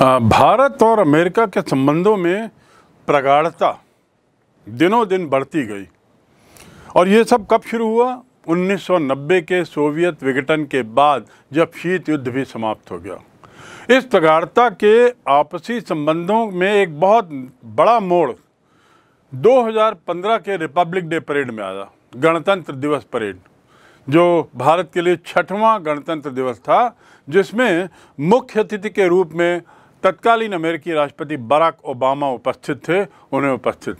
भारत और अमेरिका के संबंधों में प्रगाढ़ता दिनों दिन बढ़ती गई और ये सब कब शुरू हुआ 1990 के सोवियत विघटन के बाद जब शीत युद्ध भी समाप्त हो गया इस प्रगाढ़ता के आपसी संबंधों में एक बहुत बड़ा मोड़ 2015 के रिपब्लिक डे परेड में आया गणतंत्र दिवस परेड जो भारत के लिए छठवां गणतंत्र दिवस था जिसमें मुख्य अतिथि के रूप में तत्कालीन अमेरिकी राष्ट्रपति बराक ओबामा उपस्थित थे उन्हें उपस्थित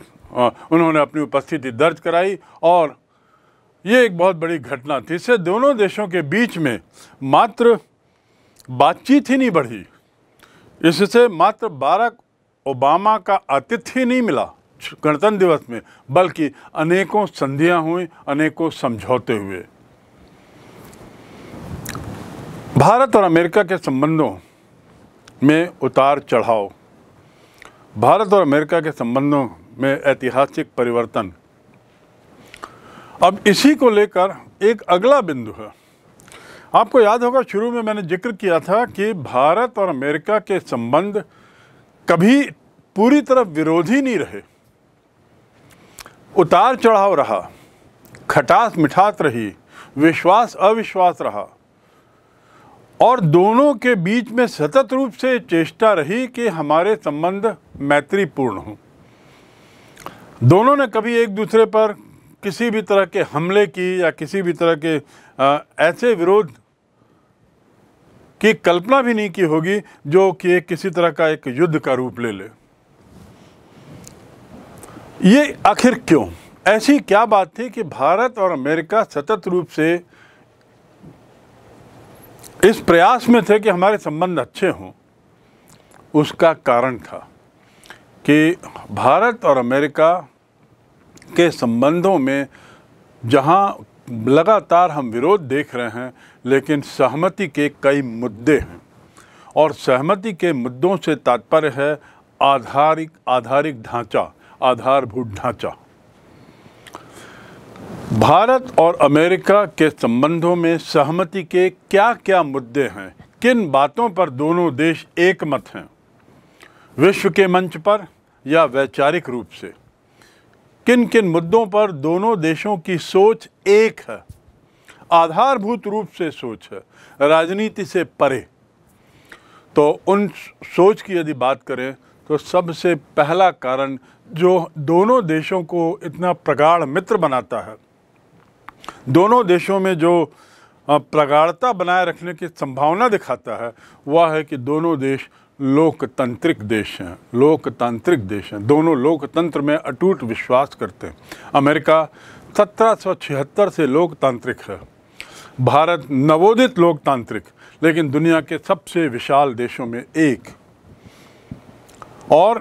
उन्होंने अपनी उपस्थिति दर्ज कराई और ये एक बहुत बड़ी घटना थी इससे दोनों देशों के बीच में मात्र बातचीत ही नहीं बढ़ी इससे मात्र बाराक ओबामा का आतिथ्य नहीं मिला गणतंत्र दिवस में बल्कि अनेकों संधियां हुई अनेकों समझौते हुए भारत और अमेरिका के संबंधों में उतार चढ़ाव भारत और अमेरिका के संबंधों में ऐतिहासिक परिवर्तन अब इसी को लेकर एक अगला बिंदु है आपको याद होगा शुरू में मैंने जिक्र किया था कि भारत और अमेरिका के संबंध कभी पूरी तरह विरोधी नहीं रहे उतार चढ़ाव रहा खटास मिठास रही विश्वास अविश्वास रहा और दोनों के बीच में सतत रूप से चेष्टा रही कि हमारे संबंध मैत्रीपूर्ण हों दोनों ने कभी एक दूसरे पर किसी भी तरह के हमले की या किसी भी तरह के आ, ऐसे विरोध की कल्पना भी नहीं की होगी जो कि किसी तरह का एक युद्ध का रूप ले ले ये आखिर क्यों ऐसी क्या बात थी कि भारत और अमेरिका सतत रूप से इस प्रयास में थे कि हमारे संबंध अच्छे हों उसका कारण था कि भारत और अमेरिका के संबंधों में जहां लगातार हम विरोध देख रहे हैं लेकिन सहमति के कई मुद्दे हैं और सहमति के मुद्दों से तात्पर्य है आधारिक आधारिक ढांचा आधारभूत ढांचा भारत और अमेरिका के संबंधों में सहमति के क्या क्या मुद्दे हैं किन बातों पर दोनों देश एकमत हैं विश्व के मंच पर या वैचारिक रूप से किन किन मुद्दों पर दोनों देशों की सोच एक है आधारभूत रूप से सोच है राजनीति से परे तो उन सोच की यदि बात करें तो सबसे पहला कारण जो दोनों देशों को इतना प्रगाढ़ मित्र बनाता है दोनों देशों में जो प्रगाढ़ता बनाए रखने की संभावना दिखाता है वह है कि दोनों देश लोकतांत्रिक देश हैं लोकतांत्रिक देश हैं दोनों लोकतंत्र में अटूट विश्वास करते हैं अमेरिका सत्रह से लोकतांत्रिक है भारत नवोदित लोकतांत्रिक लेकिन दुनिया के सबसे विशाल देशों में एक और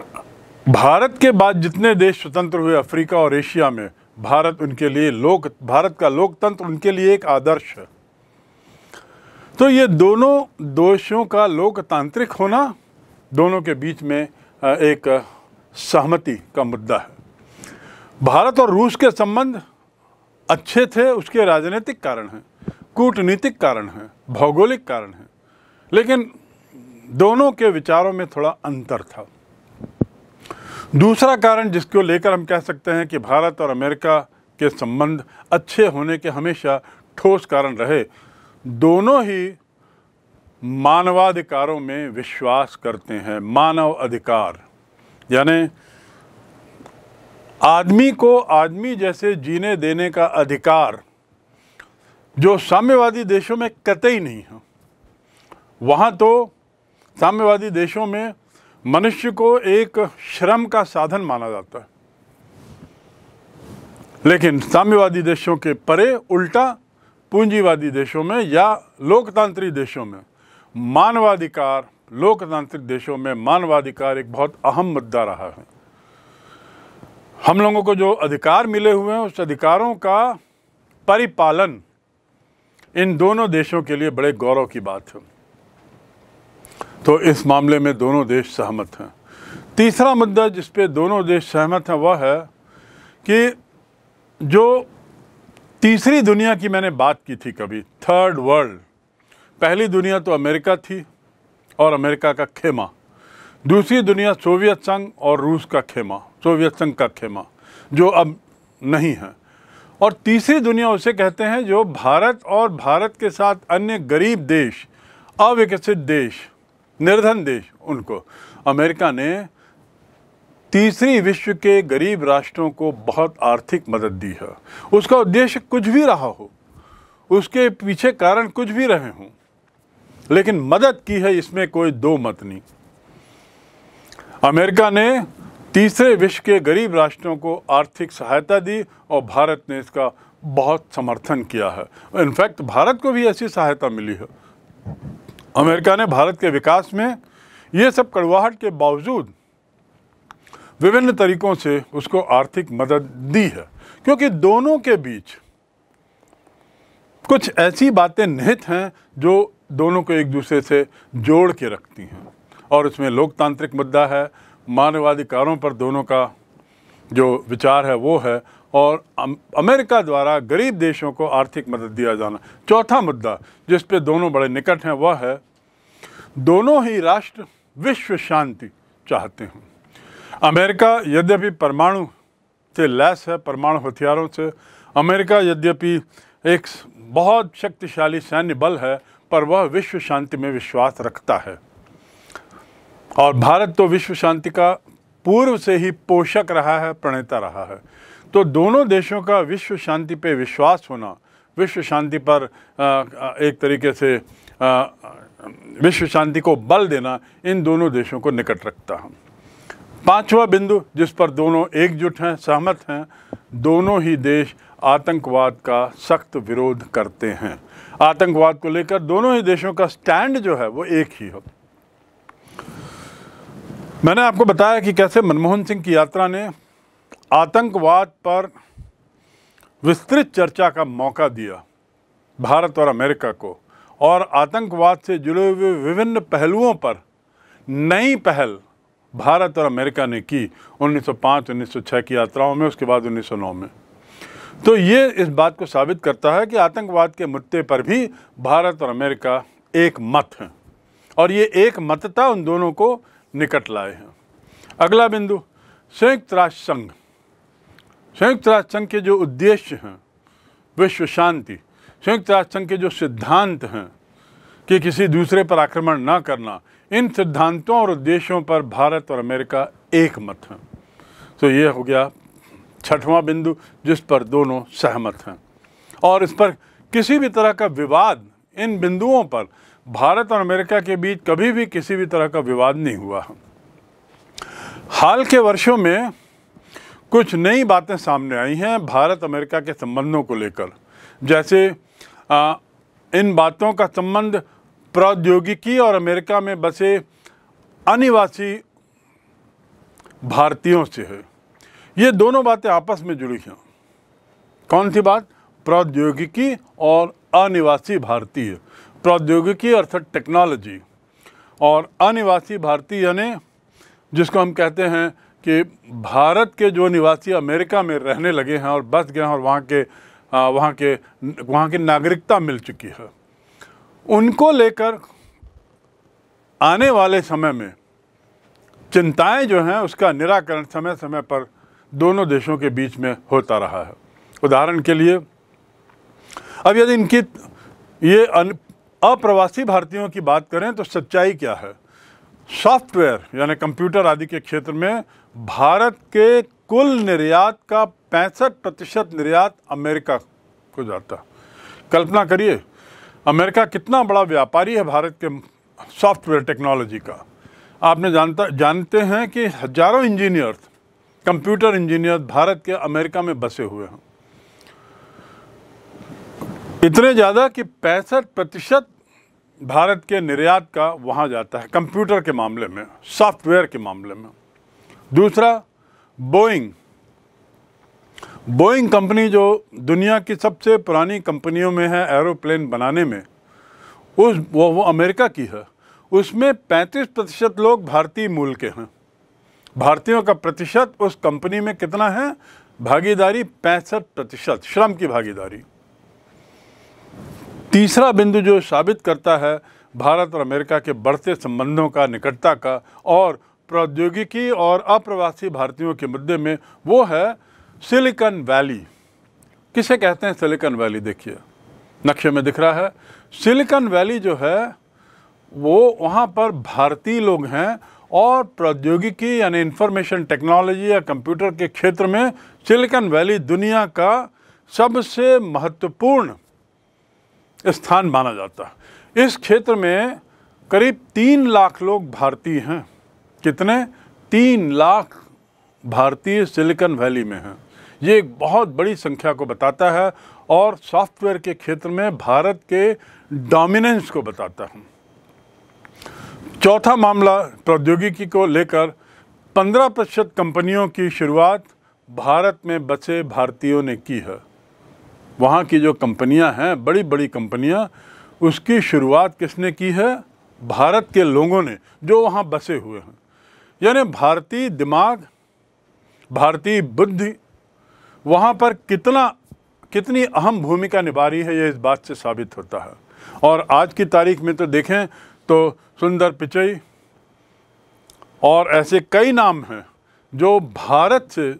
भारत के बाद जितने देश स्वतंत्र हुए अफ्रीका और एशिया में भारत उनके लिए लोक भारत का लोकतंत्र उनके लिए एक आदर्श है तो ये दोनों दोषों का लोकतांत्रिक होना दोनों के बीच में एक सहमति का मुद्दा है भारत और रूस के संबंध अच्छे थे उसके राजनीतिक कारण हैं कूटनीतिक कारण हैं भौगोलिक कारण हैं लेकिन दोनों के विचारों में थोड़ा अंतर था दूसरा कारण जिसको लेकर हम कह सकते हैं कि भारत और अमेरिका के संबंध अच्छे होने के हमेशा ठोस कारण रहे दोनों ही मानवाधिकारों में विश्वास करते हैं मानव अधिकार यानी आदमी को आदमी जैसे जीने देने का अधिकार जो साम्यवादी देशों में कतई नहीं है वहाँ तो साम्यवादी देशों में मनुष्य को एक श्रम का साधन माना जाता है लेकिन साम्यवादी देशों के परे उल्टा पूंजीवादी देशों में या लोकतांत्रिक देशों में मानवाधिकार लोकतांत्रिक देशों में मानवाधिकार एक बहुत अहम मुद्दा रहा है हम लोगों को जो अधिकार मिले हुए हैं उस अधिकारों का परिपालन इन दोनों देशों के लिए बड़े गौरव की बात है तो इस मामले में दोनों देश सहमत हैं तीसरा मुद्दा जिस पे दोनों देश सहमत हैं वह है कि जो तीसरी दुनिया की मैंने बात की थी कभी थर्ड वर्ल्ड पहली दुनिया तो अमेरिका थी और अमेरिका का खेमा दूसरी दुनिया सोवियत संघ और रूस का खेमा सोवियत संघ का खेमा जो अब नहीं है और तीसरी दुनिया उसे कहते हैं जो भारत और भारत के साथ अन्य गरीब देश अविकसित देश निर्धन देश उनको अमेरिका ने तीसरी विश्व के गरीब राष्ट्रों को बहुत आर्थिक मदद दी है उसका उद्देश्य कुछ भी रहा हो उसके पीछे कारण कुछ भी रहे हों लेकिन मदद की है इसमें कोई दो मत नहीं अमेरिका ने तीसरे विश्व के गरीब राष्ट्रों को आर्थिक सहायता दी और भारत ने इसका बहुत समर्थन किया है इनफैक्ट भारत को भी ऐसी सहायता मिली है अमेरिका ने भारत के विकास में ये सब कड़वाहट के बावजूद विभिन्न तरीकों से उसको आर्थिक मदद दी है क्योंकि दोनों के बीच कुछ ऐसी बातें निहित हैं जो दोनों को एक दूसरे से जोड़ के रखती हैं और उसमें लोकतांत्रिक मुद्दा है मानवाधिकारों पर दोनों का जो विचार है वो है और अमेरिका द्वारा गरीब देशों को आर्थिक मदद दिया जाना चौथा मुद्दा जिस पे दोनों बड़े निकट हैं वह है दोनों ही राष्ट्र विश्व शांति चाहते हैं अमेरिका यद्यपि परमाणु से लैस है परमाणु हथियारों से अमेरिका यद्यपि एक बहुत शक्तिशाली सैन्य बल है पर वह विश्व शांति में विश्वास रखता है और भारत तो विश्व शांति का पूर्व से ही पोषक रहा है प्रणेता रहा है तो दोनों देशों का विश्व शांति पे विश्वास होना विश्व शांति पर एक तरीके से विश्व शांति को बल देना इन दोनों देशों को निकट रखता है पांचवा बिंदु जिस पर दोनों एकजुट हैं सहमत हैं दोनों ही देश आतंकवाद का सख्त विरोध करते हैं आतंकवाद को लेकर दोनों ही देशों का स्टैंड जो है वो एक ही हो मैंने आपको बताया कि कैसे मनमोहन सिंह की यात्रा ने आतंकवाद पर विस्तृत चर्चा का मौका दिया भारत और अमेरिका को और आतंकवाद से जुड़े हुए विभिन्न पहलुओं पर नई पहल भारत और अमेरिका ने की 1905 1906 की यात्राओं में उसके बाद 1909 में तो ये इस बात को साबित करता है कि आतंकवाद के मुद्दे पर भी भारत और अमेरिका एक मत हैं और ये एक मतता उन दोनों को निकट लाए हैं अगला बिंदु संयुक्त राष्ट्र संघ संयुक्त राष्ट्र संघ के जो उद्देश्य हैं विश्व शांति संयुक्त राष्ट्र संघ के जो सिद्धांत हैं कि किसी दूसरे पर आक्रमण ना करना इन सिद्धांतों और उद्देश्यों पर भारत और अमेरिका एक मत हैं तो ये हो गया छठवां बिंदु जिस पर दोनों सहमत हैं और इस पर किसी भी तरह का विवाद इन बिंदुओं पर भारत और अमेरिका के बीच कभी भी किसी भी तरह का विवाद नहीं हुआ हाल के वर्षों में कुछ नई बातें सामने आई हैं भारत अमेरिका के संबंधों को लेकर जैसे आ, इन बातों का संबंध प्रौद्योगिकी और अमेरिका में बसे अनिवासी भारतीयों से है ये दोनों बातें आपस में जुड़ी हैं कौन सी बात प्रौद्योगिकी और अनिवासी भारतीय प्रौद्योगिकी अर्थात टेक्नोलॉजी और अनिवासी भारतीय यानी जिसको हम कहते हैं कि भारत के जो निवासी अमेरिका में रहने लगे हैं और बस गए हैं और वहाँ के वहाँ के वहाँ की नागरिकता मिल चुकी है उनको लेकर आने वाले समय में चिंताएं जो हैं उसका निराकरण समय समय पर दोनों देशों के बीच में होता रहा है उदाहरण के लिए अब यदि इनकी ये अप्रवासी भारतीयों की बात करें तो सच्चाई क्या है सॉफ्टवेयर यानी कंप्यूटर आदि के क्षेत्र में भारत के कुल निर्यात का पैंसठ प्रतिशत निर्यात अमेरिका को जाता कल्पना करिए अमेरिका कितना बड़ा व्यापारी है भारत के सॉफ्टवेयर टेक्नोलॉजी का आपने जानता जानते हैं कि हजारों इंजीनियर्स कंप्यूटर इंजीनियर भारत के अमेरिका में बसे हुए हैं इतने ज़्यादा कि पैंसठ प्रतिशत भारत के निर्यात का वहाँ जाता है कंप्यूटर के मामले में सॉफ्टवेयर के मामले में दूसरा बोइंग बोइंग कंपनी जो दुनिया की सबसे पुरानी कंपनियों में है एरोप्लेन बनाने में उस वो वो अमेरिका की है उसमें 35 प्रतिशत लोग भारतीय मूल के हैं भारतीयों का प्रतिशत उस कंपनी में कितना है भागीदारी पैंसठ प्रतिशत श्रम की भागीदारी तीसरा बिंदु जो साबित करता है भारत और अमेरिका के बढ़ते संबंधों का निकटता का और प्रौद्योगिकी और अप्रवासी भारतीयों के मुद्दे में वो है सिलिकन वैली किसे कहते हैं सिलिकन वैली देखिए नक्शे में दिख रहा है सिलिकन वैली जो है वो वहाँ पर भारतीय लोग हैं और प्रौद्योगिकी यानी इंफॉर्मेशन टेक्नोलॉजी या कंप्यूटर के क्षेत्र में सिलिकन वैली दुनिया का सबसे महत्वपूर्ण स्थान माना जाता है इस क्षेत्र में करीब तीन लाख लोग भारतीय हैं कितने तीन लाख भारतीय सिलिकॉन वैली में हैं ये एक बहुत बड़ी संख्या को बताता है और सॉफ्टवेयर के क्षेत्र में भारत के डोमिनेंस को बताता है चौथा मामला प्रौद्योगिकी को लेकर 15 प्रतिशत कंपनियों की शुरुआत भारत में बसे भारतीयों ने की है वहाँ की जो कंपनियाँ हैं बड़ी बड़ी कंपनियाँ उसकी शुरुआत किसने की है भारत के लोगों ने जो वहाँ बसे हुए हैं यानी भारतीय दिमाग भारतीय बुद्धि वहाँ पर कितना कितनी अहम भूमिका निभा रही है ये इस बात से साबित होता है और आज की तारीख में तो देखें तो सुंदर पिचई और ऐसे कई नाम हैं जो भारत से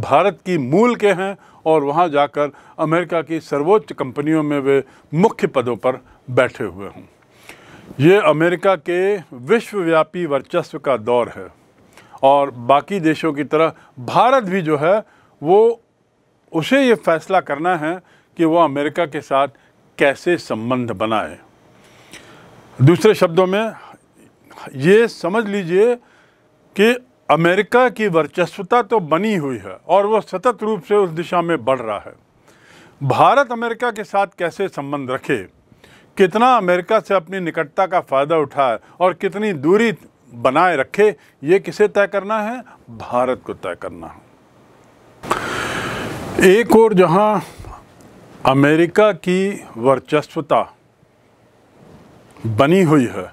भारत की मूल के हैं और वहाँ जाकर अमेरिका की सर्वोच्च कंपनियों में वे मुख्य पदों पर बैठे हुए हों ये अमेरिका के विश्वव्यापी वर्चस्व का दौर है और बाकी देशों की तरह भारत भी जो है वो उसे ये फैसला करना है कि वो अमेरिका के साथ कैसे संबंध बनाए दूसरे शब्दों में ये समझ लीजिए कि अमेरिका की वर्चस्वता तो बनी हुई है और वो सतत रूप से उस दिशा में बढ़ रहा है भारत अमेरिका के साथ कैसे संबंध रखे कितना अमेरिका से अपनी निकटता का फ़ायदा उठाए और कितनी दूरी बनाए रखे ये किसे तय करना है भारत को तय करना है एक और जहां अमेरिका की वर्चस्वता बनी हुई है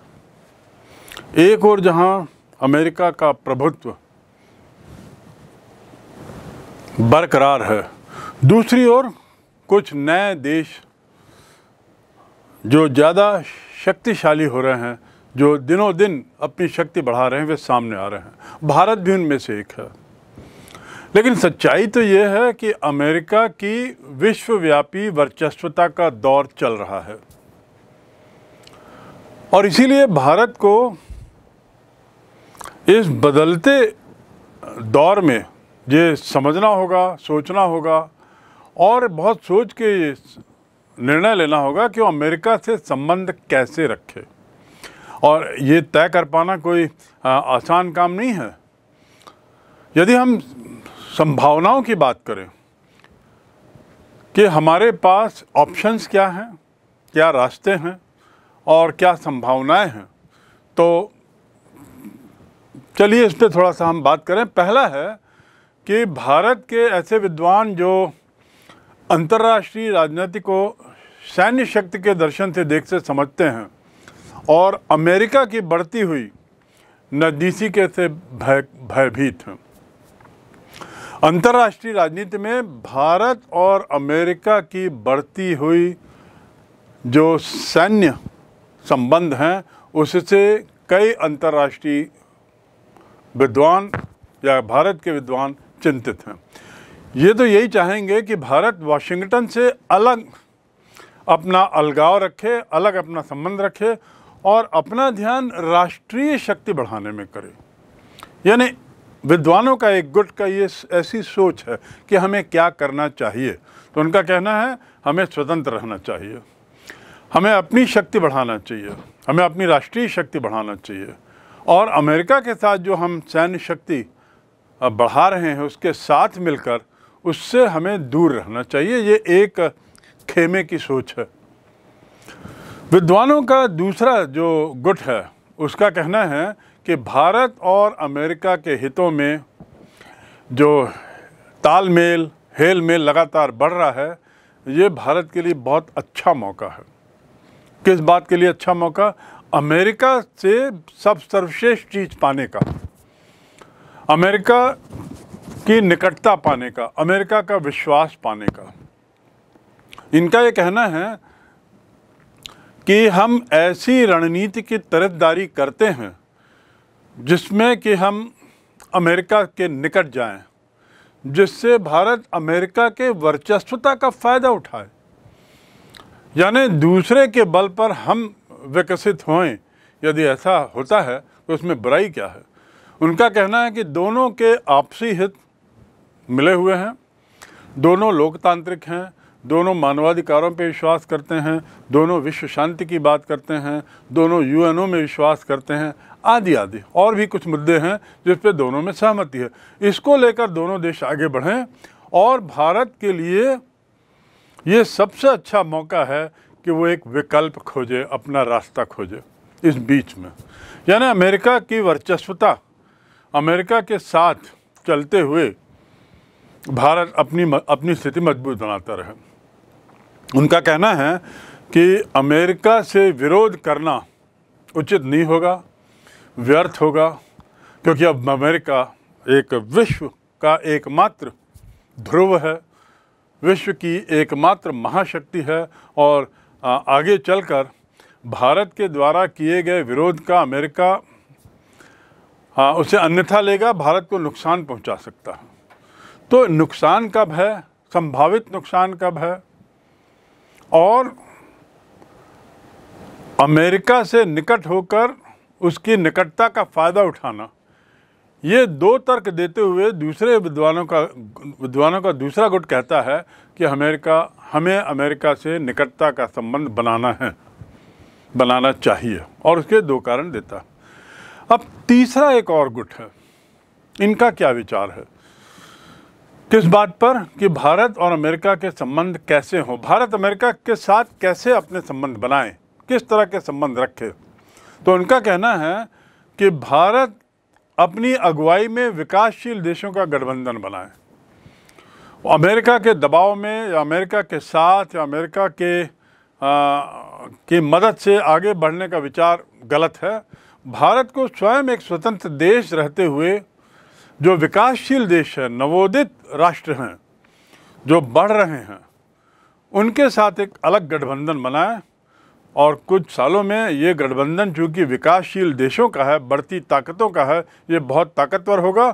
एक और जहां अमेरिका का प्रभुत्व बरकरार है दूसरी ओर कुछ नए देश जो ज़्यादा शक्तिशाली हो रहे हैं जो दिनों दिन अपनी शक्ति बढ़ा रहे हैं वे सामने आ रहे हैं भारत भी उनमें से एक है लेकिन सच्चाई तो ये है कि अमेरिका की विश्वव्यापी वर्चस्वता का दौर चल रहा है और इसीलिए भारत को इस बदलते दौर में ये समझना होगा सोचना होगा और बहुत सोच के निर्णय लेना होगा कि वो अमेरिका से संबंध कैसे रखे और ये तय कर पाना कोई आसान काम नहीं है यदि हम संभावनाओं की बात करें कि हमारे पास ऑप्शंस क्या हैं क्या रास्ते हैं और क्या संभावनाएं हैं तो चलिए इस पर थोड़ा सा हम बात करें पहला है कि भारत के ऐसे विद्वान जो अंतर्राष्ट्रीय राजनीति को सैन्य शक्ति के दर्शन से देख से समझते हैं और अमेरिका की बढ़ती हुई नजदीसी के से भय भयभीत हैं अंतर्राष्ट्रीय राजनीति में भारत और अमेरिका की बढ़ती हुई जो सैन्य संबंध हैं उससे कई अंतर्राष्ट्रीय विद्वान या भारत के विद्वान चिंतित हैं ये तो यही चाहेंगे कि भारत वाशिंगटन से अलग अपना अलगाव रखे अलग अपना संबंध रखे और अपना ध्यान राष्ट्रीय शक्ति बढ़ाने में करे यानी विद्वानों का एक गुट का ये ऐसी सोच है कि हमें क्या करना चाहिए तो उनका कहना है हमें स्वतंत्र रहना चाहिए हमें अपनी शक्ति बढ़ाना चाहिए हमें अपनी राष्ट्रीय शक्ति बढ़ाना चाहिए और अमेरिका के साथ जो हम सैन्य शक्ति बढ़ा रहे हैं उसके साथ मिलकर उससे हमें दूर रहना चाहिए ये एक खेमे की सोच है विद्वानों का दूसरा जो गुट है उसका कहना है कि भारत और अमेरिका के हितों में जो तालमेल हेल में लगातार बढ़ रहा है ये भारत के लिए बहुत अच्छा मौका है किस बात के लिए अच्छा मौका अमेरिका से सब सर्वश्रेष्ठ चीज़ पाने का अमेरिका की निकटता पाने का अमेरिका का विश्वास पाने का इनका ये कहना है कि हम ऐसी रणनीति की तरफदारी करते हैं जिसमें कि हम अमेरिका के निकट जाएं, जिससे भारत अमेरिका के वर्चस्वता का फ़ायदा उठाए यानी दूसरे के बल पर हम विकसित होए यदि ऐसा होता है तो उसमें बुराई क्या है उनका कहना है कि दोनों के आपसी हित मिले हुए हैं दोनों लोकतांत्रिक हैं दोनों मानवाधिकारों पर विश्वास करते हैं दोनों विश्व शांति की बात करते हैं दोनों यूएनओ में विश्वास करते हैं आदि आदि और भी कुछ मुद्दे हैं जिस पर दोनों में सहमति है इसको लेकर दोनों देश आगे बढ़ें और भारत के लिए ये सबसे अच्छा मौका है कि वो एक विकल्प खोजे अपना रास्ता खोजे इस बीच में यानी अमेरिका की वर्चस्वता अमेरिका के साथ चलते हुए भारत अपनी अपनी स्थिति मजबूत बनाता रहे उनका कहना है कि अमेरिका से विरोध करना उचित नहीं होगा व्यर्थ होगा क्योंकि अब अमेरिका एक विश्व का एकमात्र ध्रुव है विश्व की एकमात्र महाशक्ति है और आगे चलकर भारत के द्वारा किए गए विरोध का अमेरिका आ, उसे अन्यथा लेगा भारत को नुकसान पहुंचा सकता है तो नुकसान कब है संभावित नुकसान कब है और अमेरिका से निकट होकर उसकी निकटता का फ़ायदा उठाना ये दो तर्क देते हुए दूसरे विद्वानों का विद्वानों का दूसरा गुट कहता है कि अमेरिका हमें अमेरिका से निकटता का संबंध बनाना है बनाना चाहिए और उसके दो कारण देता अब तीसरा एक और गुट है इनका क्या विचार है किस बात पर कि भारत और अमेरिका के संबंध कैसे हों भारत अमेरिका के साथ कैसे अपने संबंध बनाएं किस तरह के संबंध रखें तो उनका कहना है कि भारत अपनी अगुवाई में विकासशील देशों का गठबंधन बनाए अमेरिका के दबाव में या अमेरिका के साथ या अमेरिका के आ, की मदद से आगे बढ़ने का विचार गलत है भारत को स्वयं एक स्वतंत्र देश रहते हुए जो विकासशील देश है नवोदित राष्ट्र हैं जो बढ़ रहे हैं उनके साथ एक अलग गठबंधन बनाएं और कुछ सालों में ये गठबंधन चूँकि विकासशील देशों का है बढ़ती ताकतों का है ये बहुत ताकतवर होगा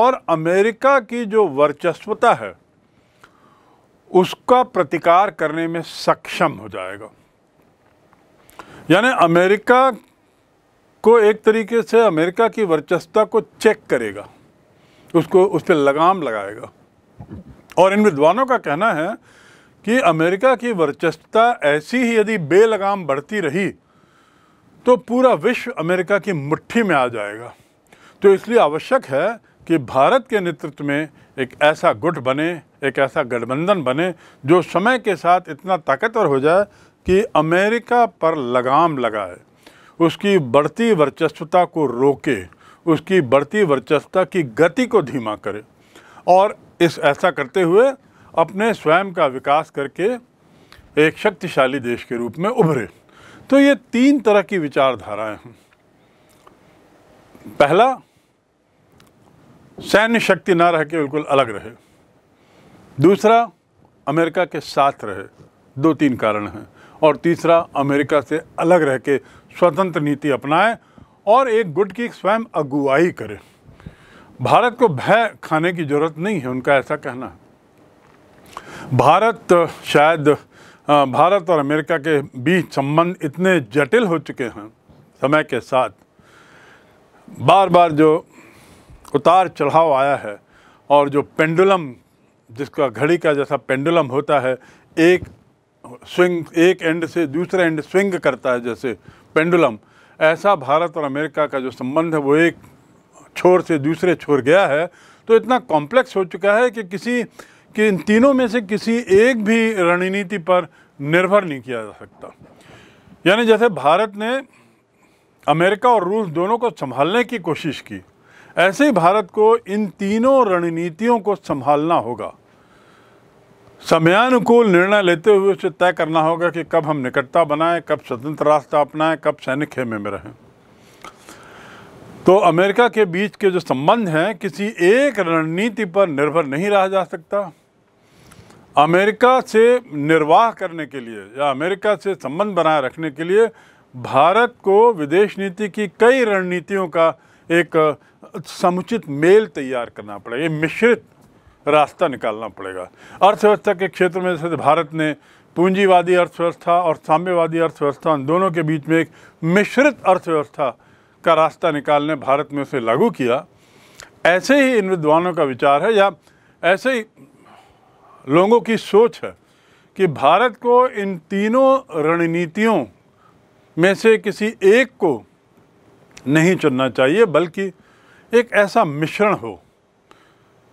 और अमेरिका की जो वर्चस्वता है उसका प्रतिकार करने में सक्षम हो जाएगा यानी अमेरिका को एक तरीके से अमेरिका की वर्चस्वता को चेक करेगा उसको उस पर लगाम लगाएगा और इन विद्वानों का कहना है कि अमेरिका की वर्चस्वता ऐसी ही यदि बेलगाम बढ़ती रही तो पूरा विश्व अमेरिका की मुट्ठी में आ जाएगा तो इसलिए आवश्यक है कि भारत के नेतृत्व में एक ऐसा गुट बने एक ऐसा गठबंधन बने जो समय के साथ इतना ताकतवर हो जाए कि अमेरिका पर लगाम लगाए उसकी बढ़ती वर्चस्वता को रोके उसकी बढ़ती वर्चस्वता की गति को धीमा करे और इस ऐसा करते हुए अपने स्वयं का विकास करके एक शक्तिशाली देश के रूप में उभरे तो ये तीन तरह की विचारधाराएं हैं पहला सैन्य शक्ति ना रह के बिल्कुल अलग रहे दूसरा अमेरिका के साथ रहे दो तीन कारण हैं और तीसरा अमेरिका से अलग रह के स्वतंत्र नीति अपनाएं और एक गुट की स्वयं अगुवाई करें भारत को भय खाने की ज़रूरत नहीं है उनका ऐसा कहना है भारत शायद भारत और अमेरिका के बीच संबंध इतने जटिल हो चुके हैं समय के साथ बार बार जो उतार चढ़ाव आया है और जो पेंडुलम जिसका घड़ी का जैसा पेंडुलम होता है एक स्विंग एक एंड से दूसरे एंड स्विंग करता है जैसे पेंडुलम ऐसा भारत और अमेरिका का जो संबंध है वो एक छोर से दूसरे छोर गया है तो इतना कॉम्प्लेक्स हो चुका है कि किसी कि इन तीनों में से किसी एक भी रणनीति पर निर्भर नहीं किया जा सकता यानी जैसे भारत ने अमेरिका और रूस दोनों को संभालने की कोशिश की ऐसे ही भारत को इन तीनों रणनीतियों को संभालना होगा समयानुकूल निर्णय लेते हुए उसे तय करना होगा कि कब हम निकटता बनाएं कब स्वतंत्र रास्ता अपनाएं कब सैनिक खेमे में रहें तो अमेरिका के बीच के जो संबंध हैं किसी एक रणनीति पर निर्भर नहीं रहा जा सकता अमेरिका से निर्वाह करने के लिए या अमेरिका से संबंध बनाए रखने के लिए भारत को विदेश नीति की कई रणनीतियों का एक समुचित मेल तैयार करना पड़ेगा ये मिश्रित रास्ता निकालना पड़ेगा अर्थव्यवस्था के क्षेत्र में जैसे भारत ने पूंजीवादी अर्थव्यवस्था और साम्यवादी अर्थव्यवस्था उन दोनों के बीच में एक मिश्रित अर्थव्यवस्था का रास्ता निकालने भारत में उसे लागू किया ऐसे ही इन विद्वानों का विचार है या ऐसे ही लोगों की सोच है कि भारत को इन तीनों रणनीतियों में से किसी एक को नहीं चुनना चाहिए बल्कि एक ऐसा मिश्रण हो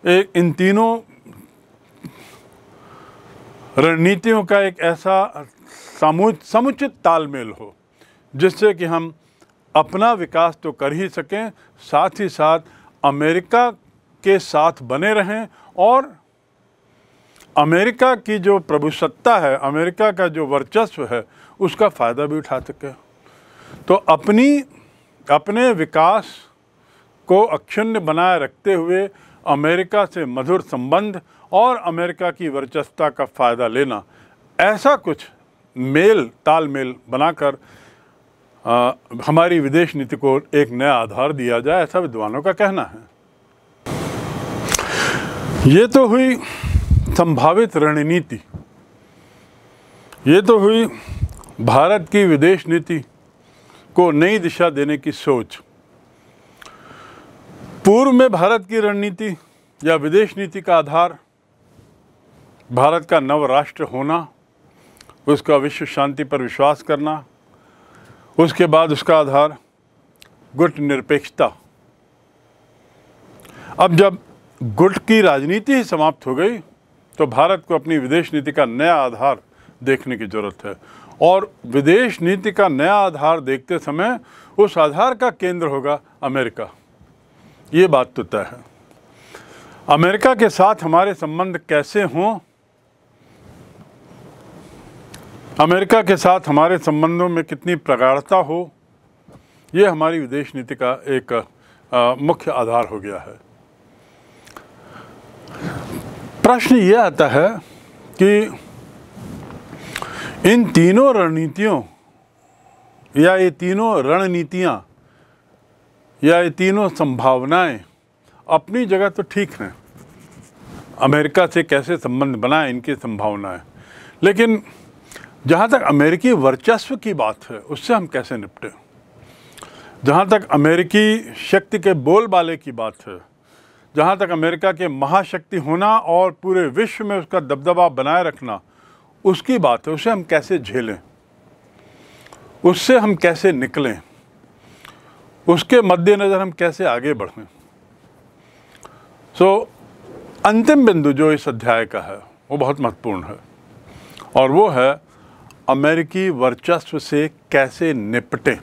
एक इन तीनों रणनीतियों का एक ऐसा समुच समुचित तालमेल हो जिससे कि हम अपना विकास तो कर ही सकें साथ ही साथ अमेरिका के साथ बने रहें और अमेरिका की जो प्रभुसत्ता है अमेरिका का जो वर्चस्व है उसका फ़ायदा भी उठा सके तो अपनी अपने विकास को अक्षुण्य बनाए रखते हुए अमेरिका से मधुर संबंध और अमेरिका की वर्चस्ता का फ़ायदा लेना ऐसा कुछ मेल तालमेल बनाकर हमारी विदेश नीति को एक नया आधार दिया जाए ऐसा विद्वानों का कहना है ये तो हुई संभावित रणनीति ये तो हुई भारत की विदेश नीति को नई दिशा देने की सोच पूर्व में भारत की रणनीति या विदेश नीति का आधार भारत का नव राष्ट्र होना उसका विश्व शांति पर विश्वास करना उसके बाद उसका आधार गुट निरपेक्षता अब जब गुट की राजनीति ही समाप्त हो गई तो भारत को अपनी विदेश नीति का नया आधार देखने की ज़रूरत है और विदेश नीति का नया आधार देखते समय उस आधार का केंद्र होगा अमेरिका ये बात तो तय है अमेरिका के साथ हमारे संबंध कैसे हों अमेरिका के साथ हमारे संबंधों में कितनी प्रगाढ़ता हो ये हमारी विदेश नीति का एक मुख्य आधार हो गया है प्रश्न ये आता है कि इन तीनों रणनीतियों या ये तीनों रणनीतियाँ या ये तीनों संभावनाएं अपनी जगह तो ठीक हैं अमेरिका से कैसे संबंध बनाए इनकी संभावनाएं लेकिन जहाँ तक अमेरिकी वर्चस्व की बात है उससे हम कैसे निपटें जहाँ तक अमेरिकी शक्ति के बोलबाले की बात है जहाँ तक अमेरिका के महाशक्ति होना और पूरे विश्व में उसका दबदबा बनाए रखना उसकी बात है उसे हम कैसे झेलें उससे हम कैसे निकलें उसके मद्देनज़र हम कैसे आगे बढ़ें सो so, अंतिम बिंदु जो इस अध्याय का है वो बहुत महत्वपूर्ण है और वो है अमेरिकी वर्चस्व से कैसे निपटें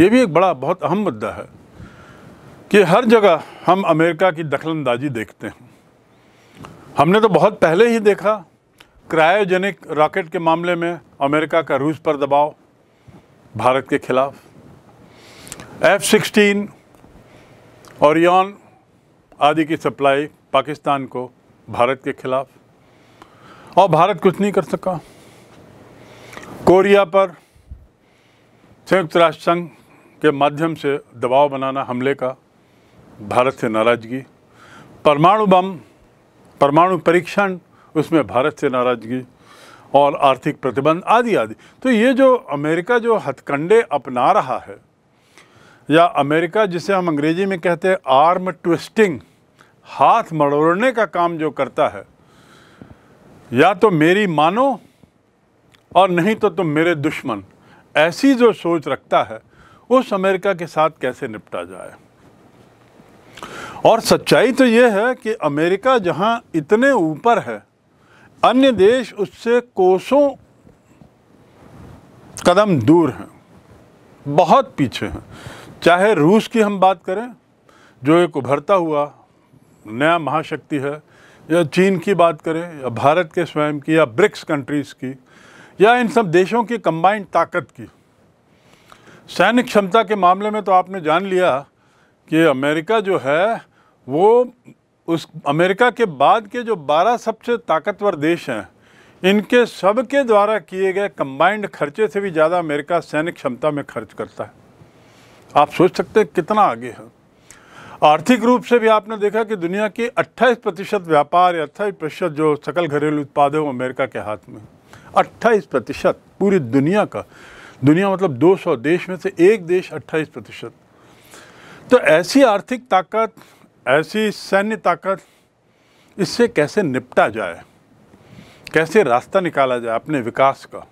ये भी एक बड़ा बहुत अहम मुद्दा है कि हर जगह हम अमेरिका की दखलंदाजी देखते हैं हमने तो बहुत पहले ही देखा क्रायोजेनिक रॉकेट के मामले में अमेरिका का रूस पर दबाव भारत के खिलाफ एफ सिक्सटीन औरियन आदि की सप्लाई पाकिस्तान को भारत के खिलाफ और भारत कुछ नहीं कर सका कोरिया पर संयुक्त राष्ट्र संघ के माध्यम से दबाव बनाना हमले का भारत से नाराज़गी परमाणु बम परमाणु परीक्षण उसमें भारत से नाराज़गी और आर्थिक प्रतिबंध आदि आदि तो ये जो अमेरिका जो हथकंडे अपना रहा है या अमेरिका जिसे हम अंग्रेजी में कहते हैं आर्म ट्विस्टिंग हाथ मड़ोड़ने का काम जो करता है या तो मेरी मानो और नहीं तो तुम मेरे दुश्मन ऐसी जो सोच रखता है उस अमेरिका के साथ कैसे निपटा जाए और सच्चाई तो ये है कि अमेरिका जहाँ इतने ऊपर है अन्य देश उससे कोसों कदम दूर हैं बहुत पीछे हैं चाहे रूस की हम बात करें जो एक उभरता हुआ नया महाशक्ति है या चीन की बात करें या भारत के स्वयं की या ब्रिक्स कंट्रीज़ की या इन सब देशों की कंबाइंड ताकत की सैनिक क्षमता के मामले में तो आपने जान लिया कि अमेरिका जो है वो उस अमेरिका के बाद के जो 12 सबसे ताकतवर देश हैं इनके सबके द्वारा किए गए कंबाइंड खर्चे से भी ज़्यादा अमेरिका सैनिक क्षमता में खर्च करता है आप सोच सकते हैं कितना आगे है आर्थिक रूप से भी आपने देखा कि दुनिया के 28 प्रतिशत व्यापार या अट्ठाईस प्रतिशत जो सकल घरेलू उत्पाद है वो अमेरिका के हाथ में 28 प्रतिशत पूरी दुनिया का दुनिया मतलब 200 देश में से एक देश 28 प्रतिशत तो ऐसी आर्थिक ताकत ऐसी सैन्य ताकत इससे कैसे निपटा जाए कैसे रास्ता निकाला जाए अपने विकास का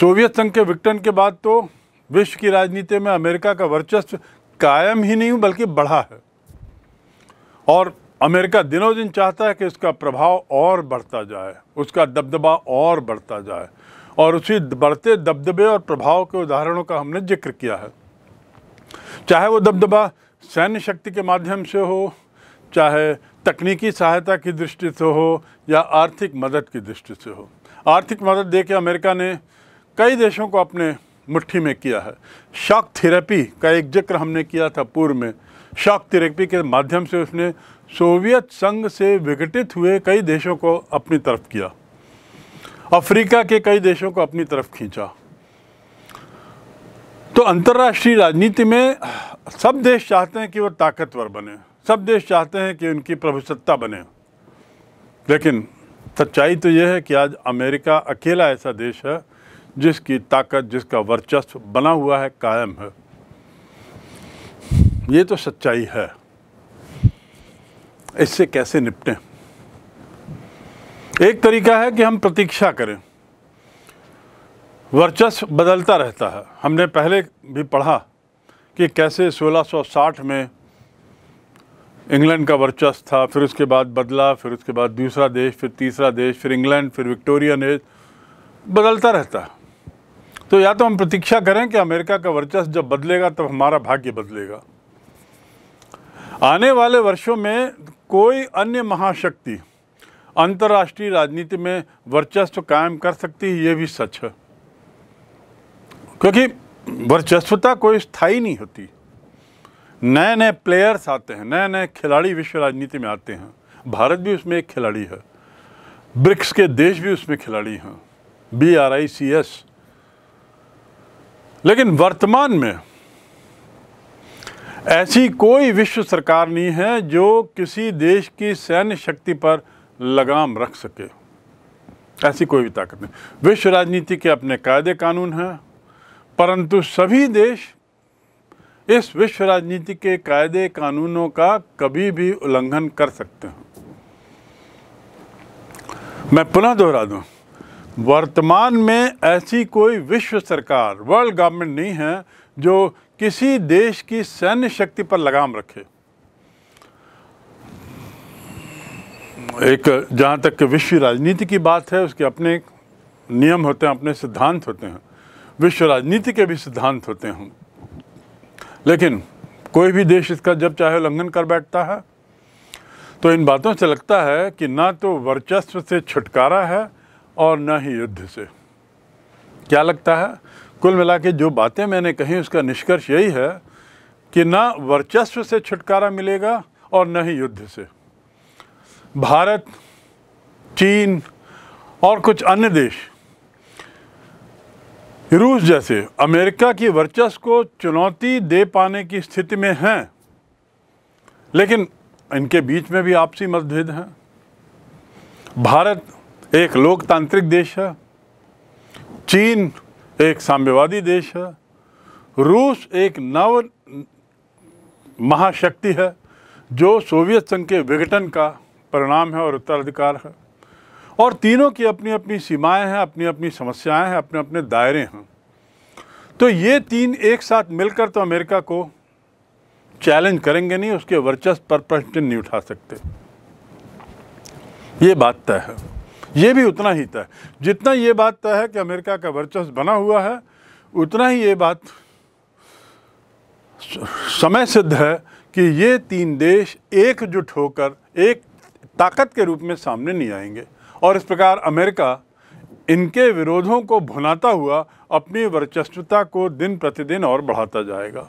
सोवियत संघ के विघटन के बाद तो विश्व की राजनीति में अमेरिका का वर्चस्व कायम ही नहीं बल्कि बढ़ा है और अमेरिका दिनों दिन चाहता है कि इसका प्रभाव और बढ़ता जाए उसका दबदबा और बढ़ता जाए और उसी बढ़ते दबदबे और प्रभाव के उदाहरणों का हमने जिक्र किया है चाहे वो दबदबा सैन्य शक्ति के माध्यम से हो चाहे तकनीकी सहायता की दृष्टि से हो या आर्थिक मदद की दृष्टि से हो आर्थिक मदद दे के अमेरिका ने कई देशों को अपने मुट्ठी में किया है शॉक थेरेपी का एक जिक्र हमने किया था पूर्व में शॉक थेरेपी के माध्यम से उसने सोवियत संघ से विघटित हुए कई देशों को अपनी तरफ किया अफ्रीका के कई देशों को अपनी तरफ खींचा तो अंतर्राष्ट्रीय राजनीति में सब देश चाहते हैं कि वो ताकतवर बने सब देश चाहते हैं कि उनकी प्रभुसत्ता बने लेकिन सच्चाई तो ये है कि आज अमेरिका अकेला ऐसा देश है जिसकी ताकत जिसका वर्चस्व बना हुआ है कायम है ये तो सच्चाई है इससे कैसे निपटें एक तरीका है कि हम प्रतीक्षा करें वर्चस्व बदलता रहता है हमने पहले भी पढ़ा कि कैसे 1660 में इंग्लैंड का वर्चस्व था फिर उसके बाद बदला फिर उसके बाद दूसरा देश फिर तीसरा देश फिर इंग्लैंड फिर विक्टोरियन एज बदलता रहता है तो या तो हम प्रतीक्षा करें कि अमेरिका का वर्चस्व जब बदलेगा तब हमारा भाग्य बदलेगा आने वाले वर्षों में कोई अन्य महाशक्ति अंतर्राष्ट्रीय राजनीति में वर्चस्व कायम कर सकती है ये भी सच है क्योंकि वर्चस्वता कोई स्थायी नहीं होती नए नए प्लेयर्स आते हैं नए नए खिलाड़ी विश्व राजनीति में आते हैं भारत भी उसमें एक खिलाड़ी है ब्रिक्स के देश भी उसमें खिलाड़ी हैं B R I C S लेकिन वर्तमान में ऐसी कोई विश्व सरकार नहीं है जो किसी देश की सैन्य शक्ति पर लगाम रख सके ऐसी कोई भी ताकत नहीं विश्व राजनीति के अपने कायदे कानून हैं परंतु सभी देश इस विश्व राजनीति के कायदे कानूनों का कभी भी उल्लंघन कर सकते हैं मैं पुनः दोहरा दूं वर्तमान में ऐसी कोई विश्व सरकार वर्ल्ड गवर्नमेंट नहीं है जो किसी देश की सैन्य शक्ति पर लगाम रखे एक जहाँ तक विश्व राजनीति की बात है उसके अपने नियम होते हैं अपने सिद्धांत होते हैं विश्व राजनीति के भी सिद्धांत होते हों लेकिन कोई भी देश इसका जब चाहे उल्लंघन कर बैठता है तो इन बातों से लगता है कि ना तो वर्चस्व से छुटकारा है और न ही युद्ध से क्या लगता है कुल मिला के जो बातें मैंने कही उसका निष्कर्ष यही है कि ना वर्चस्व से छुटकारा मिलेगा और न ही युद्ध से भारत चीन और कुछ अन्य देश रूस जैसे अमेरिका की वर्चस्व को चुनौती दे पाने की स्थिति में हैं लेकिन इनके बीच में भी आपसी मतभेद हैं भारत एक लोकतांत्रिक देश है चीन एक साम्यवादी देश है रूस एक नव महाशक्ति है जो सोवियत संघ के विघटन का परिणाम है और उत्तराधिकार है और तीनों की अपनी अपनी सीमाएं हैं अपनी अपनी समस्याएं हैं अपने अपने दायरे हैं तो ये तीन एक साथ मिलकर तो अमेरिका को चैलेंज करेंगे नहीं उसके वर्चस्व पर प्रश्न नहीं उठा सकते ये बात तय है ये भी उतना ही तय जितना ये बात तय है कि अमेरिका का वर्चस्व बना हुआ है उतना ही ये बात समय सिद्ध है कि ये तीन देश एकजुट होकर एक ताकत के रूप में सामने नहीं आएंगे और इस प्रकार अमेरिका इनके विरोधों को भुनाता हुआ अपनी वर्चस्वता को दिन प्रतिदिन और बढ़ाता जाएगा